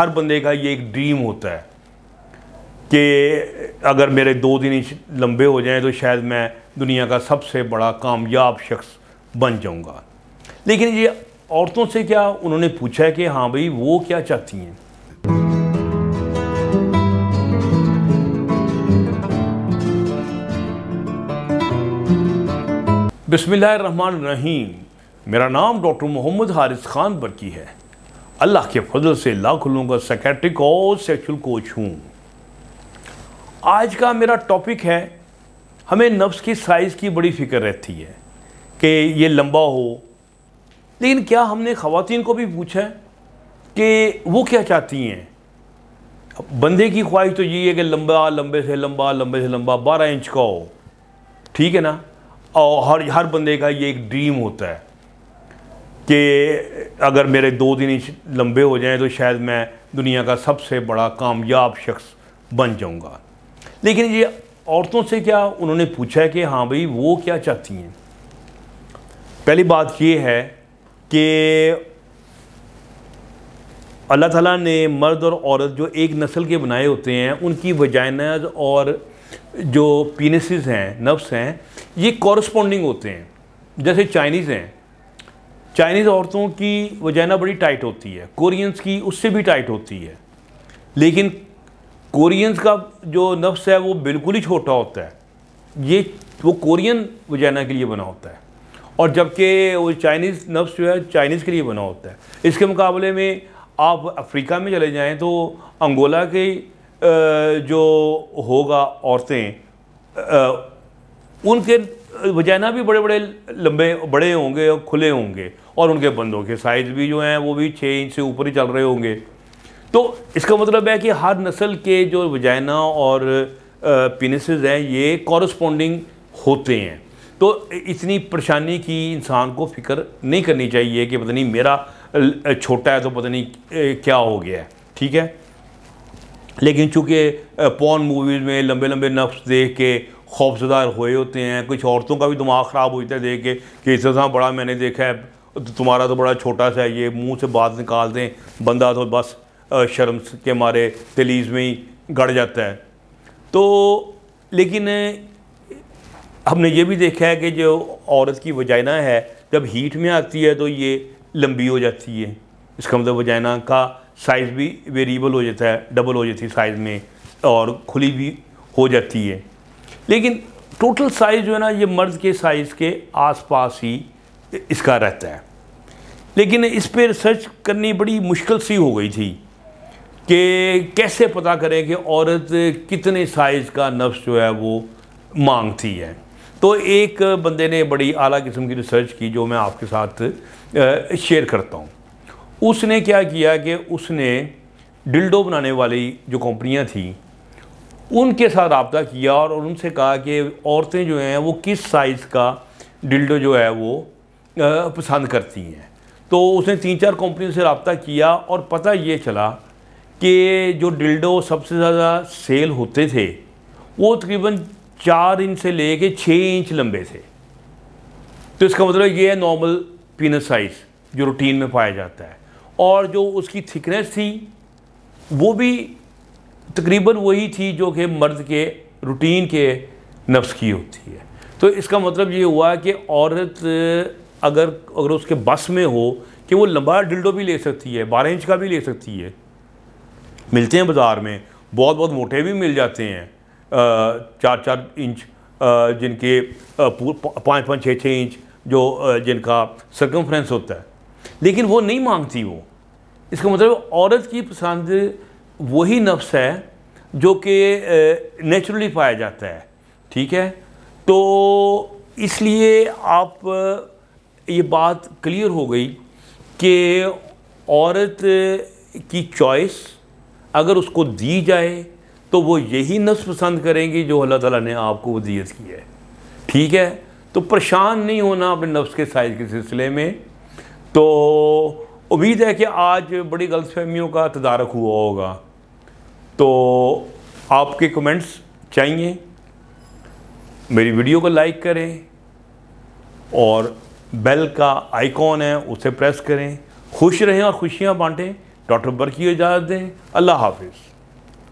हर बंदे का ये एक ड्रीम होता है कि अगर मेरे दो दिन लंबे हो जाएं तो शायद मैं दुनिया का सबसे बड़ा कामयाब शख्स बन जाऊंगा लेकिन ये औरतों से क्या उन्होंने पूछा है कि हाँ भाई वो क्या चाहती हैं बिस्मिल्लाह रहमान रहीम मेरा नाम डॉक्टर मोहम्मद हारिस खान बरकी है अल्लाह के फजल से लाखों लोगों का सेक्रेटरिक और सेक्शुअल कोच हूँ आज का मेरा टॉपिक है हमें नफ्स की साइज़ की बड़ी फिक्र रहती है कि ये लंबा हो लेकिन क्या हमने ख़वान को भी पूछा है कि वो क्या चाहती हैं बंदे की ख्वाहिश तो ये है कि लंबा लंबे से लंबा लंबे से लंबा बारह इंच का हो ठीक है ना और हर हर बंदे का ये एक ड्रीम होता है कि अगर मेरे दो दिन लंबे हो जाएं तो शायद मैं दुनिया का सबसे बड़ा कामयाब शख्स बन जाऊंगा लेकिन ये औरतों से क्या उन्होंने पूछा है कि हाँ भाई वो क्या चाहती हैं पहली बात ये है कि अल्लाह ताला ने मर्द और औरत जो एक नस्ल के बनाए होते हैं उनकी वजाइनाज और जो पीनेसेस हैं नफ्स हैं ये कॉरस्पॉन्डिंग होते हैं जैसे चाइनीज़ हैं चाइनीज़ औरतों की वजैना बड़ी टाइट होती है कोरियंस की उससे भी टाइट होती है लेकिन कोरियंस का जो नफ्स है वो बिल्कुल ही छोटा होता है ये वो कोरियन वजैना के लिए बना होता है और जबकि वो चाइनीज़ नफ्स जो है चाइनीज़ के लिए बना होता है इसके मुकाबले में आप अफ्रीका में चले जाएँ तो अंगोला के जो होगा औरतें उनके वजैना भी बड़े बड़े लंबे बड़े होंगे और खुले होंगे और उनके बंदों के साइज़ भी जो हैं वो भी छः इंच से ऊपर ही चल रहे होंगे तो इसका मतलब है कि हर नस्ल के जो वजैना और पिनिसज हैं ये कॉरस्पॉन्डिंग होते हैं तो इतनी परेशानी की इंसान को फिक्र नहीं करनी चाहिए कि पता नहीं मेरा छोटा है तो पता नहीं क्या हो गया है ठीक है लेकिन चूँकि पॉन मूवीज़ में लंबे लंबे नफ्स देख के खौफ़जदार हुए होते हैं कुछ औरतों का भी दिमाग ख़राब हो जाता है देख के कि इस तरह बड़ा मैंने देखा है तो तुम्हारा तो बड़ा छोटा सा है ये मुंह से बात निकाल दें बंदा तो बस शर्म के मारे तलीज़ में ही गड़ जाता है तो लेकिन हमने ये भी देखा है कि जो औरत की वजाइना है जब हीट में आती है तो ये लंबी हो जाती है इसका मतलब वजाइना का साइज़ भी वेरिएबल हो जाता है डबल हो जाती है साइज़ में और खुली भी हो जाती है लेकिन टोटल साइज़ जो है ना ये मर्द के साइज़ के आसपास ही इसका रहता है लेकिन इस पर रिसर्च करनी बड़ी मुश्किल सी हो गई थी कि कैसे पता करें कि औरत कितने साइज़ का नफ्स जो है वो मांगती है तो एक बंदे ने बड़ी आला किस्म की रिसर्च की जो मैं आपके साथ शेयर करता हूँ उसने क्या किया कि उसने डिल्डो बनाने वाली जो कंपनियाँ थीं उनके साथ रबता किया और उनसे कहा कि औरतें जो हैं वो किस साइज़ का डिल्डो जो है वो पसंद करती हैं तो उसने तीन चार कंपनी से रबता किया और पता ये चला कि जो डिल्डो सबसे ज़्यादा सेल होते थे वो तकरीबन चार इंच से ले कर छः इंच लंबे थे तो इसका मतलब ये है नॉर्मल पिन साइज़ जो रूटीन में पाया जाता है और जो उसकी थिकनेस थी वो भी तकरीबन वही थी जो कि मर्द के रूटीन के नफ्स की होती है तो इसका मतलब ये हुआ कि औरत अगर अगर उसके बस में हो कि वो लंबा डिल्डो भी ले सकती है बारह इंच का भी ले सकती है मिलते हैं बाज़ार में बहुत बहुत मोटे भी मिल जाते हैं चार चार इंच जिनके पाँच पाँच छः छः इंच जो जिनका सरकमफ्रेंस होता है लेकिन वो नहीं मांगती वो इसका मतलब औरत की पसंद वही नफ्स है जो कि नेचुरली पाया जाता है ठीक है तो इसलिए आप ये बात क्लियर हो गई कि औरत की चॉइस अगर उसको दी जाए तो वो यही नफ्स पसंद करेंगी जो अल्लाह ताला ने आपको वजीयत की है ठीक है तो परेशान नहीं होना अपने नफ्स के साइज़ के सिलसिले में तो उम्मीद है कि आज बड़ी गलतफहमियों का तदारक हुआ होगा तो आपके कमेंट्स चाहिए मेरी वीडियो को लाइक करें और बेल का आइकॉन है उसे प्रेस करें खुश रहें और खुशियाँ बांटें डॉक्टर बर की इजाज़त दें अल्लाह हाफिज़